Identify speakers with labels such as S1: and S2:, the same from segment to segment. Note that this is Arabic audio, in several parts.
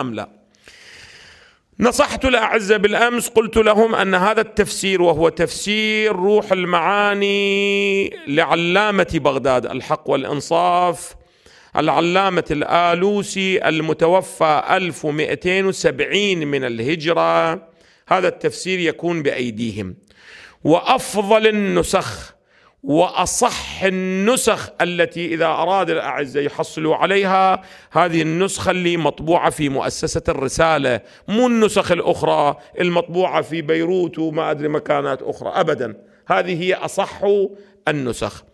S1: أم لا نصحت الأعزة بالأمس قلت لهم أن هذا التفسير وهو تفسير روح المعاني لعلامة بغداد الحق والإنصاف العلامة الآلوسي المتوفى 1270 من الهجرة هذا التفسير يكون بأيديهم وأفضل النسخ واصح النسخ التي اذا اراد الاعزه يحصلوا عليها هذه النسخه اللي مطبوعه في مؤسسه الرساله مو النسخ الاخرى المطبوعه في بيروت وما ادري مكانات اخرى ابدا هذه هي اصح النسخ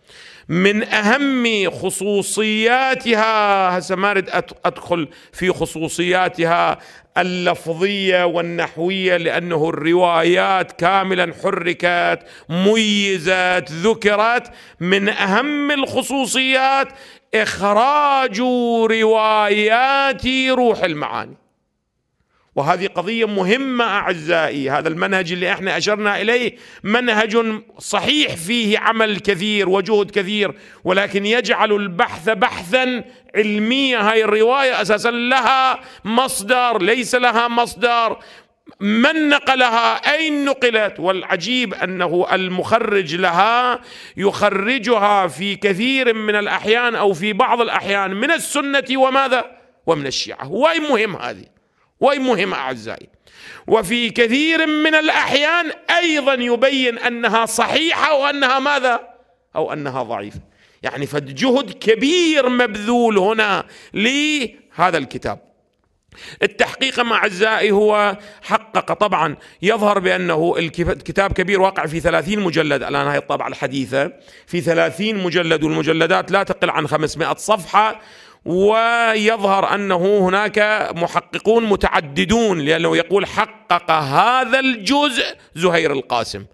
S1: من اهم خصوصياتها هسه ما اريد ادخل في خصوصياتها اللفظيه والنحويه لانه الروايات كاملا حركت ميزت ذكرت من اهم الخصوصيات اخراج روايات روح المعاني وهذه قضية مهمة أعزائي هذا المنهج اللي احنا أشرنا إليه منهج صحيح فيه عمل كثير وجهد كثير ولكن يجعل البحث بحثا علميا هاي الرواية أساسا لها مصدر ليس لها مصدر من نقلها أين نقلت والعجيب أنه المخرج لها يخرجها في كثير من الأحيان أو في بعض الأحيان من السنة وماذا ومن الشيعة وين مهم هذه مهمة أعزائي وفي كثير من الأحيان أيضا يبين أنها صحيحة وأنها ماذا أو أنها ضعيفة يعني فجهد كبير مبذول هنا لهذا الكتاب التحقيق مع أعزائي هو حقق طبعا يظهر بأنه الكتاب كبير واقع في ثلاثين مجلد الآن هذه الطبعة الحديثة في ثلاثين مجلد والمجلدات لا تقل عن خمسمائة صفحة ويظهر انه هناك محققون متعددون لانه يقول حقق هذا الجزء زهير القاسم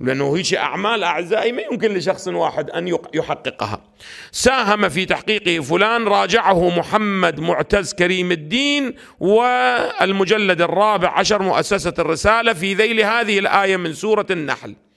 S1: لانه هيك اعمال اعزائي ما يمكن لشخص واحد ان يحققها. ساهم في تحقيقه فلان راجعه محمد معتز كريم الدين والمجلد الرابع عشر مؤسسه الرساله في ذيل هذه الايه من سوره النحل.